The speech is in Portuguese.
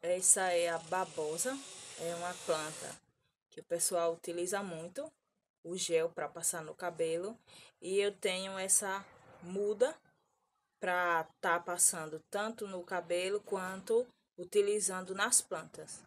Essa é a babosa, é uma planta que o pessoal utiliza muito, o gel para passar no cabelo. E eu tenho essa muda para estar tá passando tanto no cabelo quanto utilizando nas plantas.